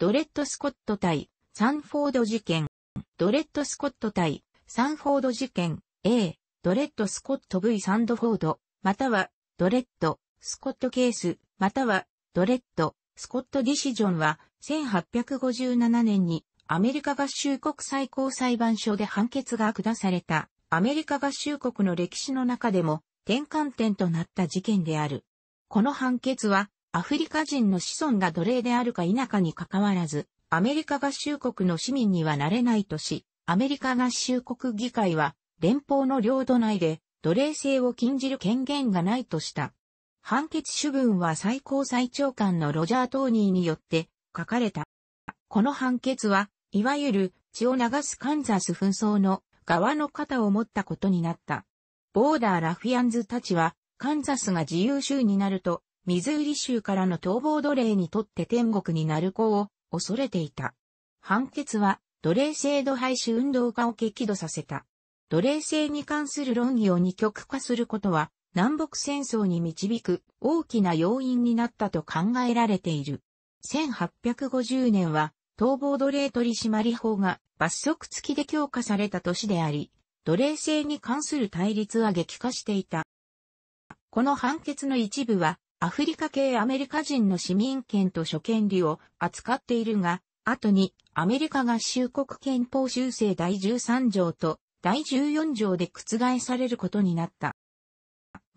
ドレッド・スコット対サンフォード事件。ドレッド・スコット対サンフォード事件 A、ドレッド・スコット V・ サンドフォード、またはドレッド・スコットケース、またはドレッド・スコットディシジョンは1857年にアメリカ合衆国最高裁判所で判決が下されたアメリカ合衆国の歴史の中でも転換点となった事件である。この判決はアフリカ人の子孫が奴隷であるか否かに関わらず、アメリカ合衆国の市民にはなれないとし、アメリカ合衆国議会は、連邦の領土内で奴隷制を禁じる権限がないとした。判決主文は最高裁長官のロジャー・トーニーによって書かれた。この判決は、いわゆる血を流すカンザス紛争の側の肩を持ったことになった。ボーダー・ラフィアンズたちは、カンザスが自由州になると、ミズーリ州からの逃亡奴隷にとって天国になる子を恐れていた。判決は奴隷制度廃止運動家を激怒させた。奴隷制に関する論議を二極化することは南北戦争に導く大きな要因になったと考えられている。1850年は逃亡奴隷取締法が罰則付きで強化された年であり、奴隷制に関する対立は激化していた。この判決の一部はアフリカ系アメリカ人の市民権と諸権利を扱っているが、後にアメリカ合衆国憲法修正第13条と第14条で覆されることになった。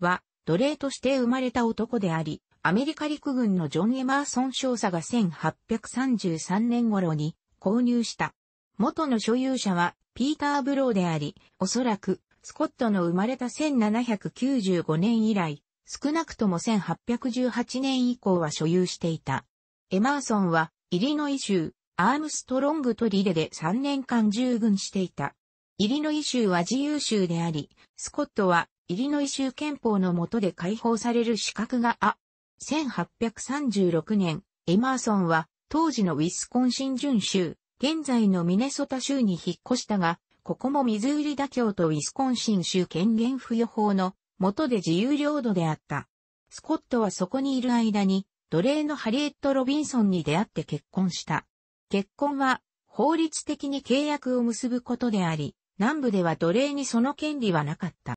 は、奴隷として生まれた男であり、アメリカ陸軍のジョン・エマーソン少佐が1833年頃に購入した。元の所有者はピーター・ブローであり、おそらくスコットの生まれた1795年以来、少なくとも1818年以降は所有していた。エマーソンは、イリノイ州、アームストロングとリレで3年間従軍していた。イリノイ州は自由州であり、スコットはイリノイ州憲法の下で解放される資格があ。1836年、エマーソンは当時のウィスコンシン準州、現在のミネソタ州に引っ越したが、ここもミズーリ妥協とウィスコンシン州権限付与法の元で自由領土であった。スコットはそこにいる間に、奴隷のハリエット・ロビンソンに出会って結婚した。結婚は、法律的に契約を結ぶことであり、南部では奴隷にその権利はなかった。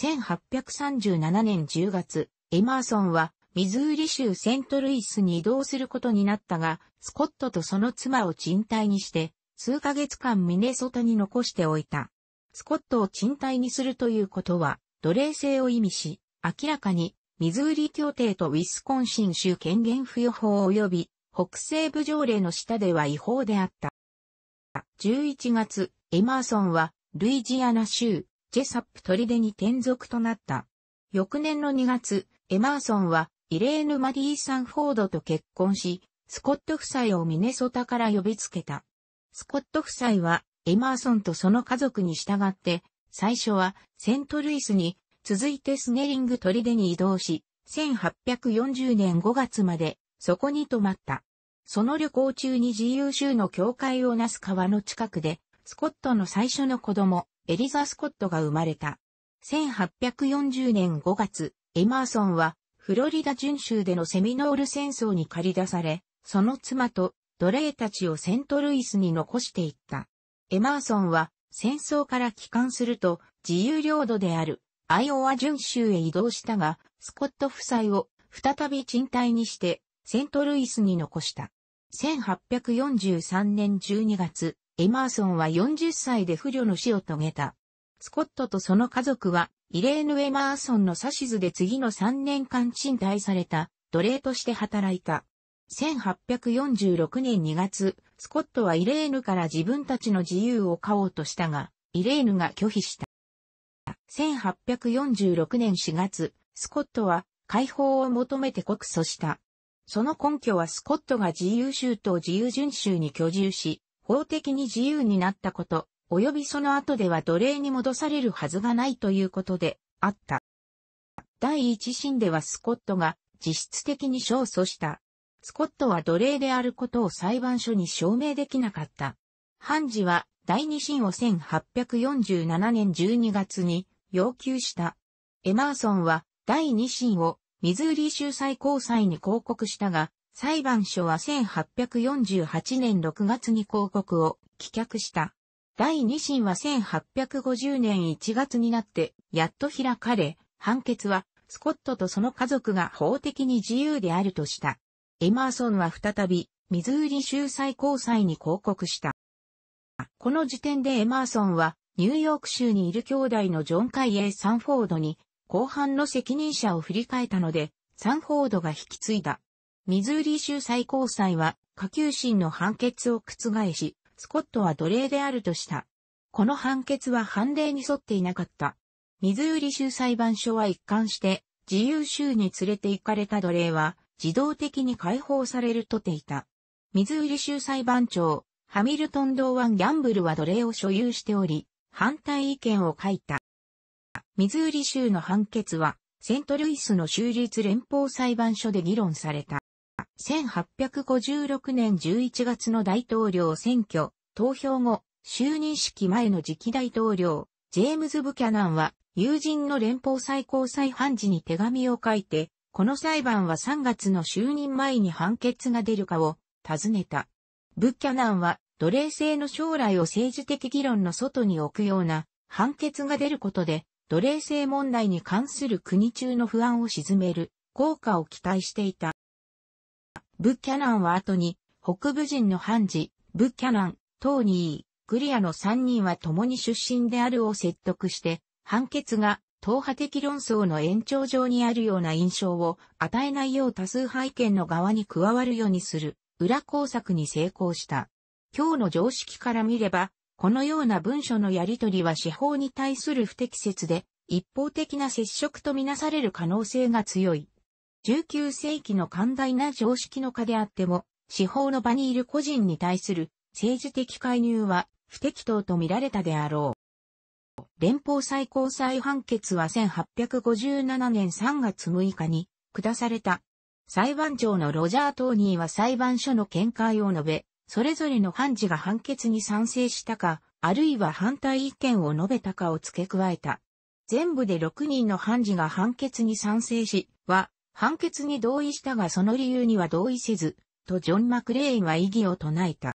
1837年10月、エマーソンは、ミズーリ州セントルイスに移動することになったが、スコットとその妻を賃貸にして、数ヶ月間ミネソタに残しておいた。スコットを賃貸にするということは、奴隷制を意味し、明らかに、ミズーリ協定とウィスコンシン州権限付与法及び、北西部条例の下では違法であった。11月、エマーソンは、ルイジアナ州、ジェサップ砦に転属となった。翌年の2月、エマーソンは、イレーヌ・マディー・サンフォードと結婚し、スコット夫妻をミネソタから呼びつけた。スコット夫妻は、エマーソンとその家族に従って、最初はセントルイスに、続いてスネリング砦に移動し、1840年5月までそこに泊まった。その旅行中に自由州の境界をなす川の近くで、スコットの最初の子供、エリザ・スコットが生まれた。1840年5月、エマーソンは、フロリダ準州でのセミノール戦争に駆り出され、その妻と奴隷たちをセントルイスに残していった。エマーソンは、戦争から帰還すると自由領土であるアイオワ準州へ移動したが、スコット夫妻を再び賃貸にしてセントルイスに残した。1843年12月、エマーソンは40歳で不慮の死を遂げた。スコットとその家族は、イレーヌ・エマーソンの指図で次の3年間賃貸された奴隷として働いた。1846年2月、スコットはイレーヌから自分たちの自由を買おうとしたが、イレーヌが拒否した。1846年4月、スコットは解放を求めて告訴した。その根拠はスコットが自由州と自由順州に居住し、法的に自由になったこと、及びその後では奴隷に戻されるはずがないということで、あった。第一審ではスコットが実質的に勝訴した。スコットは奴隷であることを裁判所に証明できなかった。判事は第二審を1847年12月に要求した。エマーソンは第二審をミズーリ州最高裁に広告したが、裁判所は1848年6月に広告を棄却した。第二審は1850年1月になってやっと開かれ、判決はスコットとその家族が法的に自由であるとした。エマーソンは再び、ミズーリ州最高裁に抗告した。この時点でエマーソンは、ニューヨーク州にいる兄弟のジョン・カイエ・サンフォードに、後半の責任者を振り返ったので、サンフォードが引き継いだ。ミズーリ州最高裁は、下級審の判決を覆し、スコットは奴隷であるとした。この判決は判例に沿っていなかった。ミズーリ州裁判所は一貫して、自由州に連れて行かれた奴隷は、自動的に解放されるとていた。ミズーリ州裁判長、ハミルトン・ドーワン・ギャンブルは奴隷を所有しており、反対意見を書いた。ミズーリ州の判決は、セントルイスの州立連邦裁判所で議論された。1856年11月の大統領選挙、投票後、就任式前の次期大統領、ジェームズ・ブキャナンは、友人の連邦最高裁判事に手紙を書いて、この裁判は3月の就任前に判決が出るかを尋ねた。ブッキャナンは奴隷制の将来を政治的議論の外に置くような判決が出ることで奴隷制問題に関する国中の不安を鎮める効果を期待していた。ブッキャナンは後に北部人の判事、ブッキャナン、トーニー、グリアの3人は共に出身であるを説得して判決が党派的論争の延長上にあるような印象を与えないよう多数派意見の側に加わるようにする裏工作に成功した。今日の常識から見れば、このような文書のやり取りは司法に対する不適切で、一方的な接触とみなされる可能性が強い。19世紀の寛大な常識の下であっても、司法の場にいる個人に対する政治的介入は不適当と見られたであろう。連邦最高裁判決は1857年3月6日に下された。裁判長のロジャー・トーニーは裁判所の見解を述べ、それぞれの判事が判決に賛成したか、あるいは反対意見を述べたかを付け加えた。全部で6人の判事が判決に賛成し、は、判決に同意したがその理由には同意せず、とジョン・マクレインは異議を唱えた。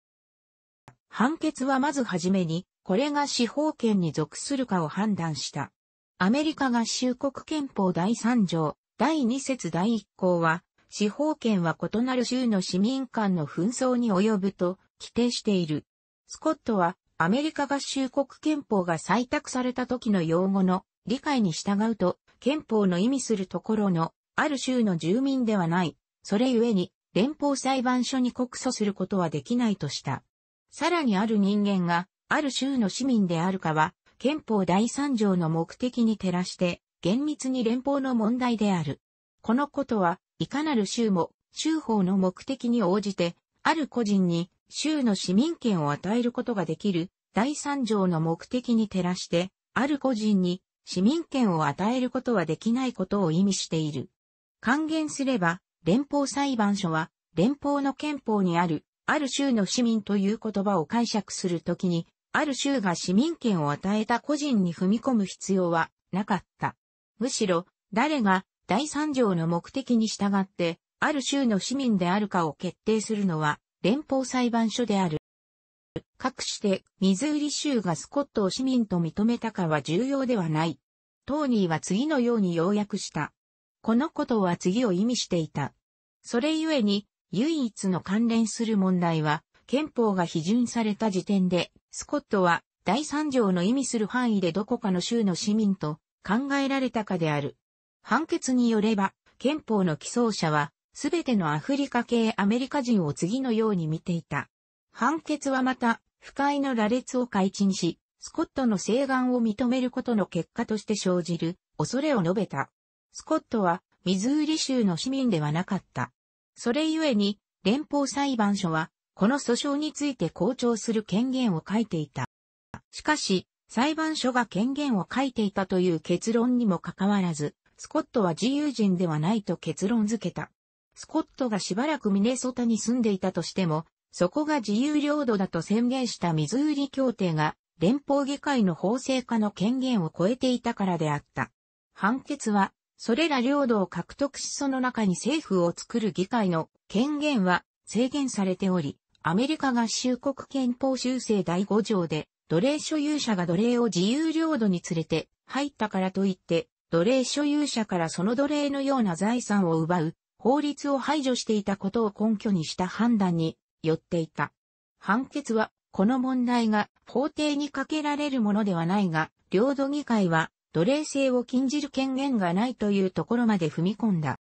判決はまずはじめに、これが司法権に属するかを判断した。アメリカ合衆国憲法第3条、第2節第1項は、司法権は異なる州の市民間の紛争に及ぶと規定している。スコットは、アメリカ合衆国憲法が採択された時の用語の理解に従うと、憲法の意味するところの、ある州の住民ではない、それゆえに、連邦裁判所に告訴することはできないとした。さらにある人間が、ある州の市民であるかは、憲法第3条の目的に照らして、厳密に連邦の問題である。このことは、いかなる州も、州法の目的に応じて、ある個人に、州の市民権を与えることができる、第3条の目的に照らして、ある個人に、市民権を与えることはできないことを意味している。還元すれば、連邦裁判所は、連邦の憲法にある、ある州の市民という言葉を解釈するときに、ある州が市民権を与えた個人に踏み込む必要はなかった。むしろ、誰が第三条の目的に従って、ある州の市民であるかを決定するのは、連邦裁判所である。かくして、ミズーリ州がスコットを市民と認めたかは重要ではない。トーニーは次のように要約した。このことは次を意味していた。それゆえに、唯一の関連する問題は、憲法が批准された時点で、スコットは第3条の意味する範囲でどこかの州の市民と考えられたかである。判決によれば、憲法の起草者は、すべてのアフリカ系アメリカ人を次のように見ていた。判決はまた、不快の羅列を改陳し、スコットの請願を認めることの結果として生じる恐れを述べた。スコットはミズーリ州の市民ではなかった。それゆえに連邦裁判所はこの訴訟について公聴する権限を書いていた。しかし、裁判所が権限を書いていたという結論にもかかわらず、スコットは自由人ではないと結論付けた。スコットがしばらくミネソタに住んでいたとしても、そこが自由領土だと宣言したミズーリ協定が連邦議会の法制化の権限を超えていたからであった。判決は、それら領土を獲得しその中に政府を作る議会の権限は制限されており、アメリカ合衆国憲法修正第5条で、奴隷所有者が奴隷を自由領土に連れて入ったからといって、奴隷所有者からその奴隷のような財産を奪う法律を排除していたことを根拠にした判断によっていた。判決は、この問題が法廷にかけられるものではないが、領土議会は奴隷制を禁じる権限がないというところまで踏み込んだ。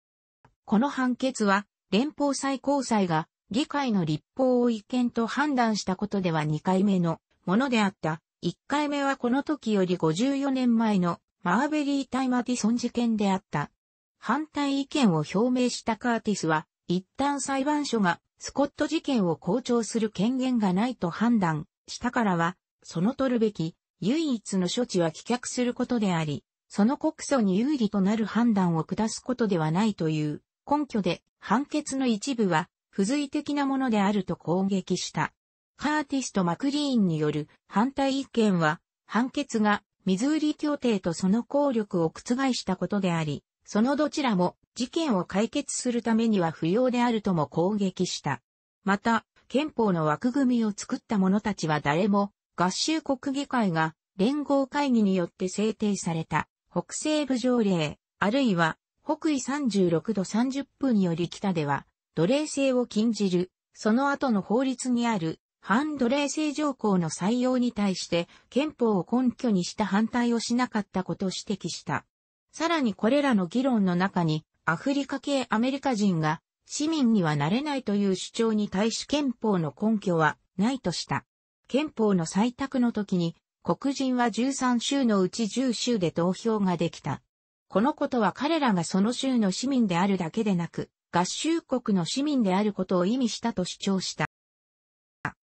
この判決は、連邦最高裁が議会の立法を違憲と判断したことでは2回目のものであった。1回目はこの時より54年前のマーベリータイ・マティソン事件であった。反対意見を表明したカーティスは、一旦裁判所がスコット事件を公聴する権限がないと判断したからは、その取るべき唯一の処置は棄却することであり、その告訴に有利となる判断を下すことではないという根拠で判決の一部は付随的なものであると攻撃した。カーティスとマクリーンによる反対意見は、判決がミズーリ協定とその効力を覆したことであり、そのどちらも事件を解決するためには不要であるとも攻撃した。また、憲法の枠組みを作った者たちは誰も、合衆国議会が連合会議によって制定された北西部条例、あるいは北緯36度30分より北では奴隷制を禁じる、その後の法律にある、反奴隷制条項の採用に対して憲法を根拠にした反対をしなかったことを指摘した。さらにこれらの議論の中にアフリカ系アメリカ人が市民にはなれないという主張に対し憲法の根拠はないとした。憲法の採択の時に黒人は13州のうち10州で投票ができた。このことは彼らがその州の市民であるだけでなく、合衆国の市民であることを意味したと主張した。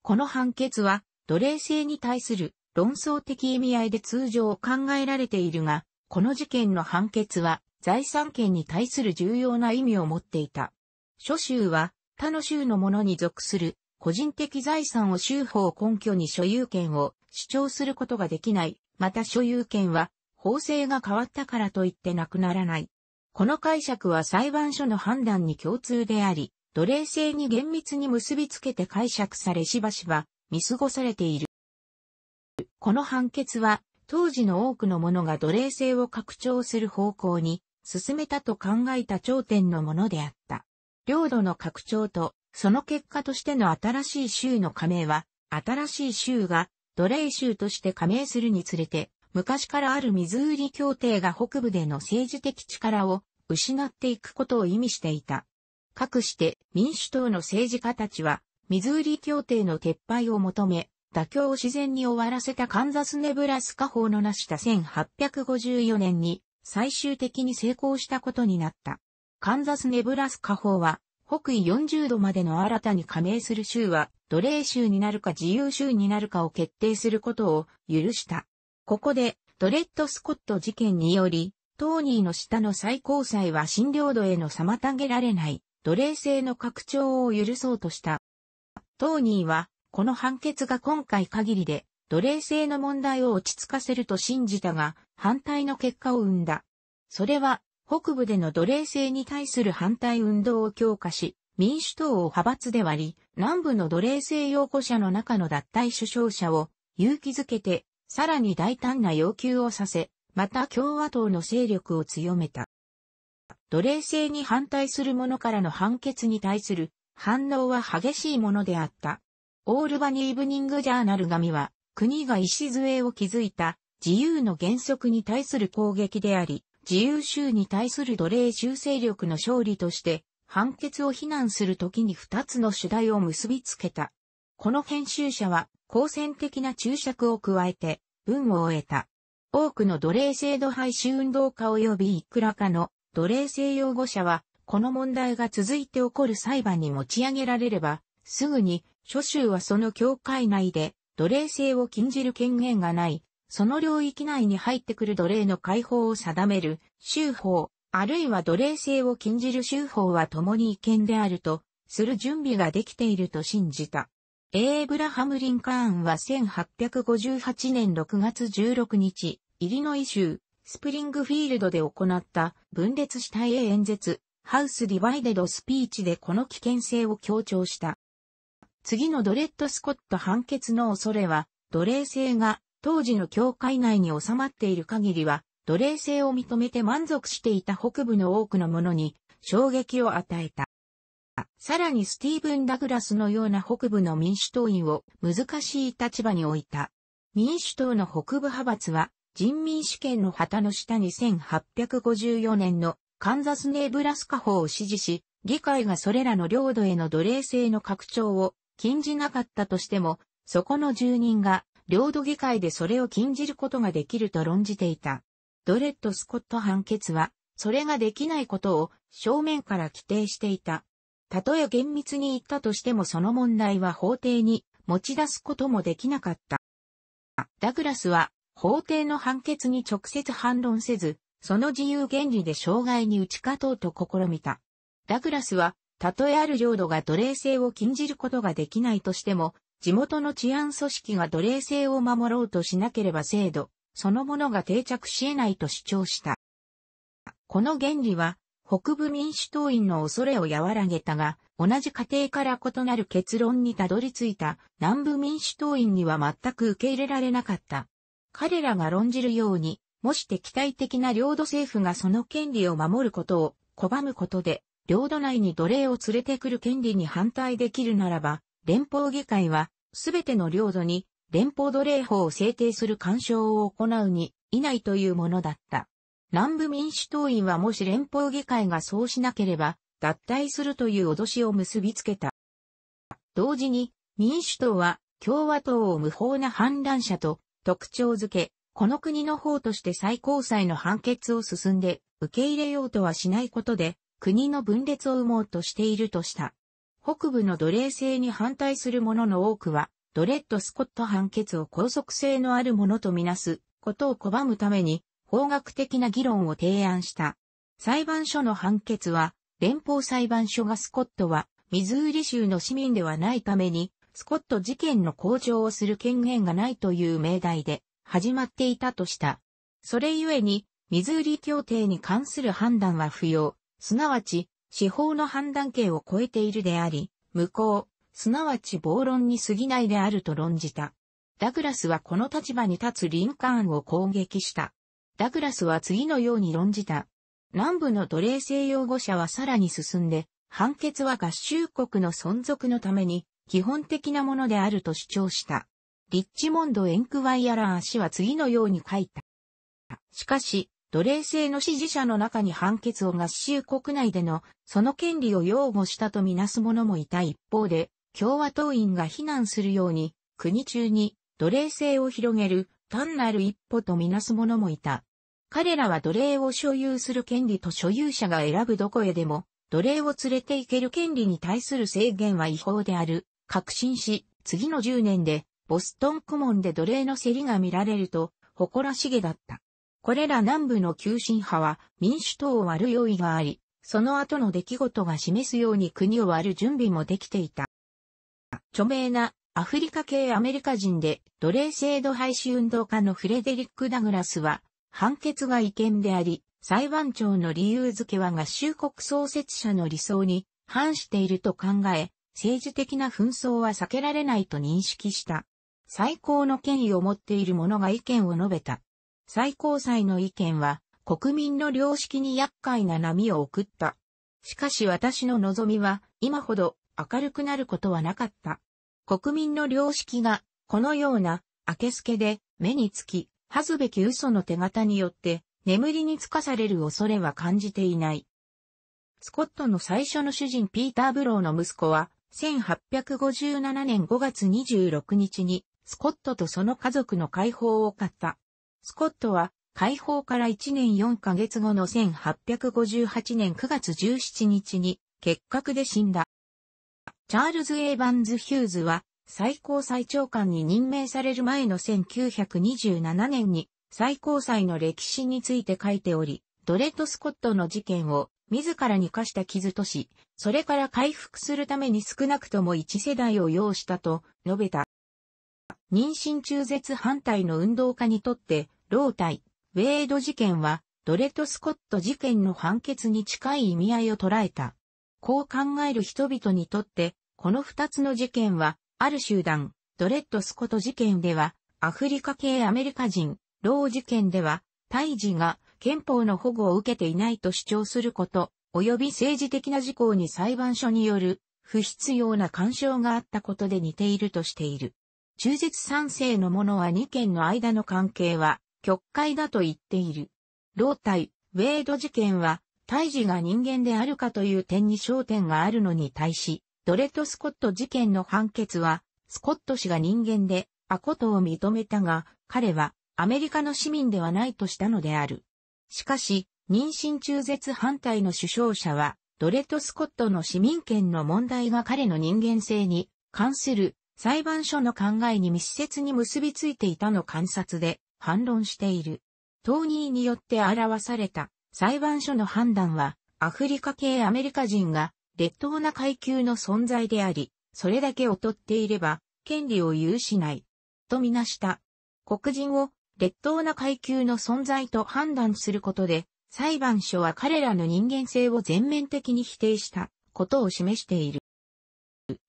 この判決は、奴隷制に対する論争的意味合いで通常考えられているが、この事件の判決は財産権に対する重要な意味を持っていた。諸州は他の州のものに属する個人的財産を州法根拠に所有権を主張することができない。また所有権は法制が変わったからといってなくならない。この解釈は裁判所の判断に共通であり、奴隷制に厳密に結びつけて解釈されしばしば見過ごされている。この判決は当時の多くの者が奴隷制を拡張する方向に進めたと考えた頂点のものであった。領土の拡張とその結果としての新しい州の加盟は、新しい州が奴隷州として加盟するにつれて、昔からあるミズーリ協定が北部での政治的力を失っていくことを意味していた。かくして民主党の政治家たちは、ミズーリ協定の撤廃を求め、妥協を自然に終わらせたカンザス・ネブラスカ法の成した1854年に最終的に成功したことになった。カンザス・ネブラスカ法は、北緯40度までの新たに加盟する州は、奴隷州になるか自由州になるかを決定することを許した。ここで、ドレッド・スコット事件により、トーニーの下の最高裁は新領土への妨げられない奴隷制の拡張を許そうとした。トーニーは、この判決が今回限りで奴隷制の問題を落ち着かせると信じたが、反対の結果を生んだ。それは、北部での奴隷制に対する反対運動を強化し、民主党を派閥で割り、南部の奴隷制擁護者の中の脱退首相者を勇気づけてさらに大胆な要求をさせ、また共和党の勢力を強めた。奴隷制に反対する者からの判決に対する反応は激しいものであった。オールバニーブニングジャーナル紙は、国が礎を築いた自由の原則に対する攻撃であり、自由州に対する奴隷州勢力の勝利として、判決を非難するときに二つの主題を結びつけた。この編集者は、好戦的な注釈を加えて、文を終えた。多くの奴隷制度廃止運動家及びいくらかの奴隷制擁護者は、この問題が続いて起こる裁判に持ち上げられれば、すぐに、諸州はその境界内で、奴隷制を禁じる権限がない、その領域内に入ってくる奴隷の解放を定める、州法、あるいは奴隷制を禁じる州法は共に違憲であると、する準備ができていると信じた。エイブラハム・リンカーンは1858年6月16日、イリノイ州、スプリングフィールドで行った分裂した英演説、ハウス・ディバイデド・スピーチでこの危険性を強調した。次のドレッド・スコット判決の恐れは、奴隷制が当時の教会内に収まっている限りは、奴隷制を認めて満足していた北部の多くの者に衝撃を与えた。さらにスティーブン・ダグラスのような北部の民主党員を難しい立場に置いた。民主党の北部派閥は人民主権の旗の下に1854年のカンザス・ネーブラスカ法を支持し、議会がそれらの領土への奴隷制の拡張を禁じなかったとしても、そこの住人が領土議会でそれを禁じることができると論じていた。ドレッド・スコット判決は、それができないことを正面から規定していた。たとえ厳密に言ったとしてもその問題は法廷に持ち出すこともできなかった。ダグラスは法廷の判決に直接反論せず、その自由原理で障害に打ち勝とうと試みた。ダグラスは、たとえある領土が奴隷制を禁じることができないとしても、地元の治安組織が奴隷制を守ろうとしなければ制度、そのものが定着し得ないと主張した。この原理は、北部民主党員の恐れを和らげたが、同じ過程から異なる結論にたどり着いた南部民主党員には全く受け入れられなかった。彼らが論じるように、もし敵対的な領土政府がその権利を守ることを拒むことで、領土内に奴隷を連れてくる権利に反対できるならば、連邦議会は、すべての領土に連邦奴隷法を制定する干渉を行うに、いないというものだった。南部民主党員はもし連邦議会がそうしなければ、脱退するという脅しを結びつけた。同時に、民主党は共和党を無法な反乱者と特徴づけ、この国の方として最高裁の判決を進んで受け入れようとはしないことで、国の分裂を生もうとしているとした。北部の奴隷制に反対する者の多くは、ドレッド・スコット判決を拘束性のあるものとみなすことを拒むために、法学的な議論を提案した。裁判所の判決は、連邦裁判所がスコットは、ミズーリ州の市民ではないために、スコット事件の向上をする権限がないという命題で、始まっていたとした。それゆえに、ミズーリ協定に関する判断は不要、すなわち、司法の判断権を超えているであり、無効、すなわち暴論に過ぎないであると論じた。ダグラスはこの立場に立つリンカーンを攻撃した。ダグラスは次のように論じた。南部の奴隷制擁護者はさらに進んで、判決は合衆国の存続のために基本的なものであると主張した。リッチモンド・エンクワイアラー氏は次のように書いた。しかし、奴隷制の支持者の中に判決を合衆国内でのその権利を擁護したとみなす者もいた一方で、共和党員が非難するように、国中に奴隷制を広げる単なる一歩とみなす者もいた。彼らは奴隷を所有する権利と所有者が選ぶどこへでも、奴隷を連れて行ける権利に対する制限は違法である、確信し、次の10年で、ボストン顧問で奴隷の競りが見られると、誇らしげだった。これら南部の急進派は民主党を割る用意があり、その後の出来事が示すように国を割る準備もできていた。著名なアフリカ系アメリカ人で奴隷制度廃止運動家のフレデリック・ダグラスは判決が違憲であり、裁判長の理由付けは合衆国創設者の理想に反していると考え、政治的な紛争は避けられないと認識した。最高の権威を持っている者が意見を述べた。最高裁の意見は国民の良識に厄介な波を送った。しかし私の望みは今ほど明るくなることはなかった。国民の良識が、このような、明け透けで、目につき、恥ずべき嘘の手形によって、眠りにつかされる恐れは感じていない。スコットの最初の主人ピーター・ブローの息子は、1857年5月26日に、スコットとその家族の解放を買った。スコットは、解放から1年4ヶ月後の1858年9月17日に、結核で死んだ。チャールズ・エイバンズ・ヒューズは、最高裁長官に任命される前の1927年に、最高裁の歴史について書いており、ドレッド・スコットの事件を、自らに課した傷とし、それから回復するために少なくとも一世代を要したと述べた。妊娠中絶反対の運動家にとって、老体、ウェイド事件は、ドレッド・スコット事件の判決に近い意味合いを捉えた。こう考える人々にとって、この二つの事件は、ある集団、ドレッド・スコト事件では、アフリカ系アメリカ人、ロー事件では、胎児が憲法の保護を受けていないと主張すること、及び政治的な事項に裁判所による不必要な干渉があったことで似ているとしている。中絶賛成の者は2件の間の関係は、極快だと言っている。老体、ウェード事件は、胎児が人間であるかという点に焦点があるのに対し、ドレッド・スコット事件の判決は、スコット氏が人間で、アコトを認めたが、彼はアメリカの市民ではないとしたのである。しかし、妊娠中絶反対の首相者は、ドレッド・スコットの市民権の問題が彼の人間性に関する裁判所の考えに密接に結びついていたの観察で反論している。ト人ニーによって表された裁判所の判断は、アフリカ系アメリカ人が劣等な階級の存在であり、それだけ劣っていれば、権利を有しない、とみなした。黒人を劣等な階級の存在と判断することで、裁判所は彼らの人間性を全面的に否定したことを示している。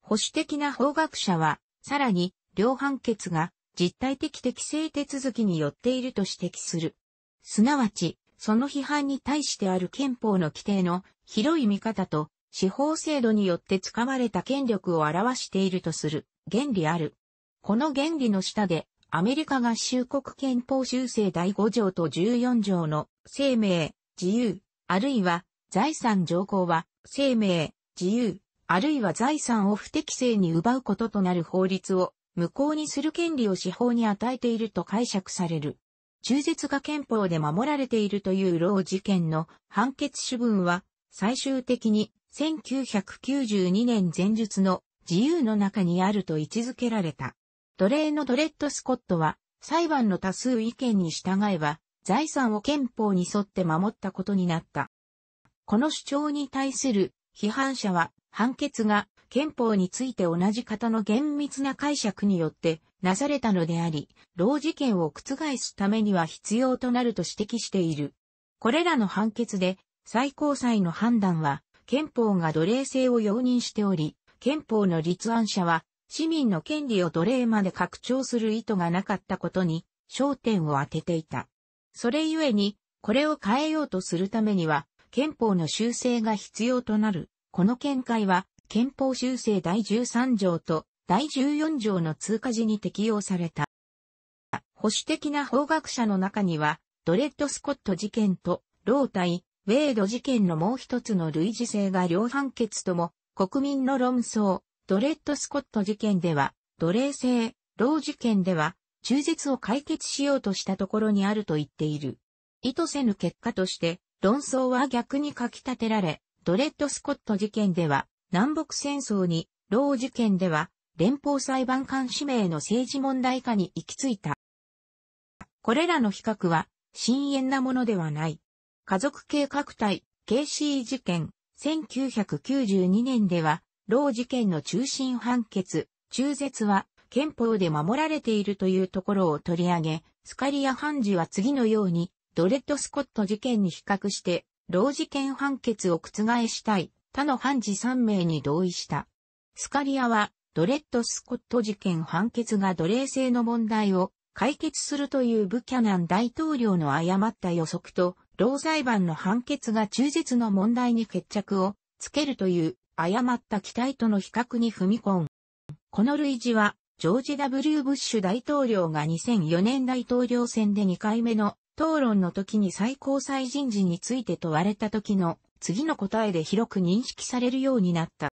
保守的な法学者は、さらに、両判決が実体的適正手続きによっていると指摘する。すなわち、その批判に対してある憲法の規定の広い見方と司法制度によって使われた権力を表しているとする原理ある。この原理の下でアメリカ合衆国憲法修正第5条と14条の生命、自由、あるいは財産条項は生命、自由、あるいは財産を不適正に奪うこととなる法律を無効にする権利を司法に与えていると解釈される。中絶が憲法で守られているという老事件の判決主文は、最終的に1992年前述の自由の中にあると位置づけられた。奴隷のドレッド・スコットは、裁判の多数意見に従えば、財産を憲法に沿って守ったことになった。この主張に対する批判者は、判決が憲法について同じ方の厳密な解釈によってなされたのであり、老事件を覆すためには必要となると指摘している。これらの判決で、最高裁の判断は、憲法が奴隷制を容認しており、憲法の立案者は、市民の権利を奴隷まで拡張する意図がなかったことに、焦点を当てていた。それゆえに、これを変えようとするためには、憲法の修正が必要となる。この見解は、憲法修正第13条と第14条の通過時に適用された。保守的な法学者の中には、ドレッド・スコット事件と、老体、ウェード事件のもう一つの類似性が両判決とも、国民の論争、ドレッド・スコット事件では、奴隷制、老事件では、中絶を解決しようとしたところにあると言っている。意図せぬ結果として、論争は逆にかき立てられ、ドレッド・スコット事件では、南北戦争に、老事件では、連邦裁判官指名の政治問題化に行き着いた。これらの比較は、深淵なものではない。家族計画隊、KC 事件、1992年では、老事件の中心判決、中絶は、憲法で守られているというところを取り上げ、スカリア判事は次のように、ドレッド・スコット事件に比較して、老事件判決を覆したい、他の判事3名に同意した。スカリアは、ドレッド・スコット事件判決が奴隷制の問題を解決するというブキャナン大統領の誤った予測と、老裁判の判決が忠実の問題に決着をつけるという誤った期待との比較に踏み込む。この類似は、ジョージ・ W・ ブッシュ大統領が2004年大統領選で2回目の討論の時に最高裁人事について問われた時の次の答えで広く認識されるようになった。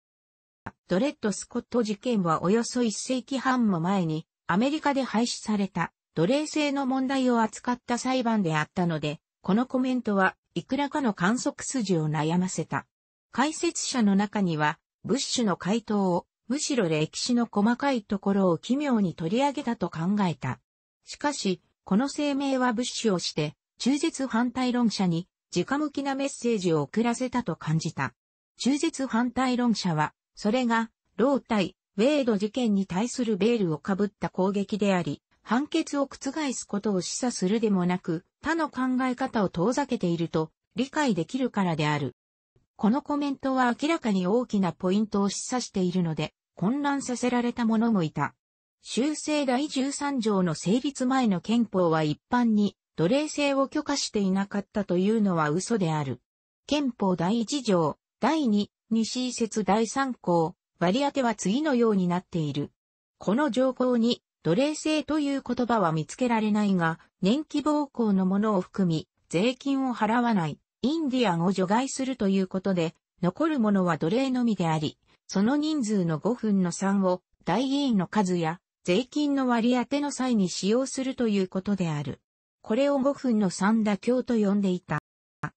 ドレッド・スコット事件はおよそ1世紀半も前に、アメリカで廃止された、奴隷制の問題を扱った裁判であったので、このコメントはいくらかの観測筋を悩ませた。解説者の中には、ブッシュの回答を、むしろ歴史の細かいところを奇妙に取り上げたと考えた。しかし、この声明はブッシュをして、中絶反対論者に、直向きなメッセージを送らせたと感じた。中絶反対論者は、それが、老体、ウェイド事件に対するベールをかぶった攻撃であり、判決を覆すことを示唆するでもなく、他の考え方を遠ざけていると理解できるからである。このコメントは明らかに大きなポイントを示唆しているので、混乱させられた者もいた。修正第13条の成立前の憲法は一般に奴隷制を許可していなかったというのは嘘である。憲法第1条、第2、西移設第三項、割り当ては次のようになっている。この条項に、奴隷制という言葉は見つけられないが、年季暴行のものを含み、税金を払わない、インディアンを除外するということで、残るものは奴隷のみであり、その人数の5分の3を、大議員の数や、税金の割り当ての際に使用するということである。これを5分の3妥協と呼んでいた。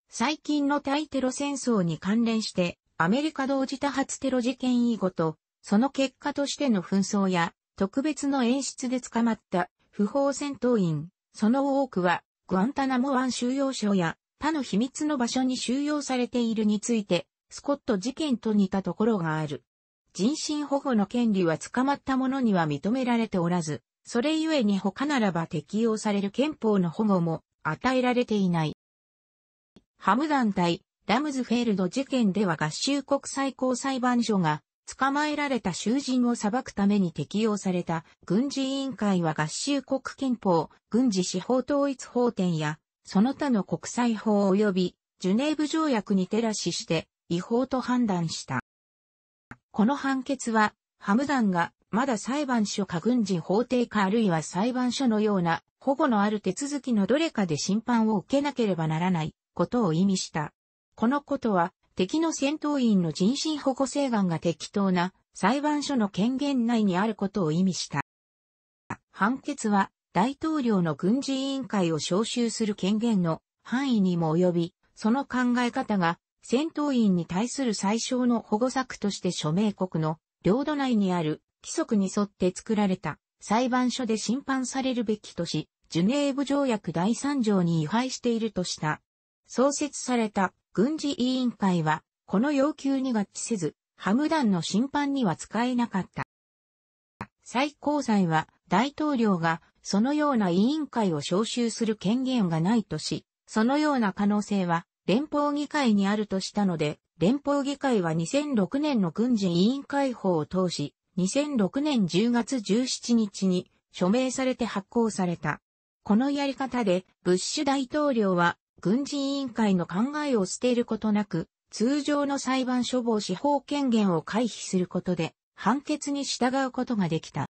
最近の対テロ戦争に関連して、アメリカ同時多発テロ事件以後と、その結果としての紛争や、特別の演出で捕まった不法戦闘員、その多くは、グアンタナモ湾収容所や、他の秘密の場所に収容されているについて、スコット事件と似たところがある。人身保護の権利は捕まった者には認められておらず、それゆえに他ならば適用される憲法の保護も与えられていない。ハム団体、ラムズフェルド事件では合衆国最高裁判所が捕まえられた囚人を裁くために適用された軍事委員会は合衆国憲法、軍事司法統一法典や、その他の国際法及びジュネーブ条約に照らしして違法と判断した。この判決は、ハムダンがまだ裁判所か軍事法廷かあるいは裁判所のような保護のある手続きのどれかで審判を受けなければならないことを意味した。このことは、敵の戦闘員の人身保護請願が適当な裁判所の権限内にあることを意味した。判決は大統領の軍事委員会を招集する権限の範囲にも及び、その考え方が戦闘員に対する最小の保護策として署名国の領土内にある規則に沿って作られた裁判所で審判されるべきとし、ジュネーブ条約第3条に違反しているとした。創設された軍事委員会は、この要求に合致せず、ハムダンの審判には使えなかった。最高裁は、大統領が、そのような委員会を招集する権限がないとし、そのような可能性は、連邦議会にあるとしたので、連邦議会は2006年の軍事委員会法を通し、2006年10月17日に署名されて発行された。このやり方で、ブッシュ大統領は軍事委員会の考えを捨てることなく、通常の裁判処方司法権限を回避することで、判決に従うことができた。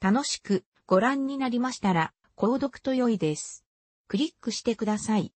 楽しくご覧になりましたら、購読と良いです。クリックしてください。